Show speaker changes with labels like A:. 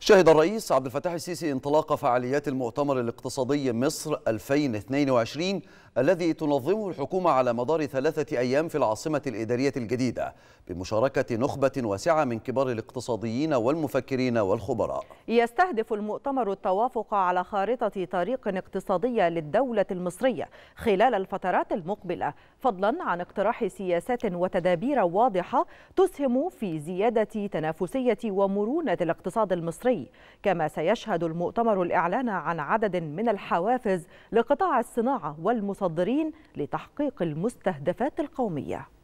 A: شهد الرئيس عبد الفتاح السيسي انطلاق فعاليات المؤتمر الاقتصادي مصر 2022 الذي تنظمه الحكومة على مدار ثلاثة أيام في العاصمة الإدارية الجديدة بمشاركة نخبة واسعة من كبار الاقتصاديين والمفكرين والخبراء
B: يستهدف المؤتمر التوافق على خارطة طريق اقتصادية للدولة المصرية خلال الفترات المقبلة فضلا عن اقتراح سياسات وتدابير واضحة تسهم في زيادة تنافسية ومرونة الاقتصاد المصري كما سيشهد المؤتمر الإعلان عن عدد من الحوافز لقطاع الصناعة والمصدرين لتحقيق المستهدفات القومية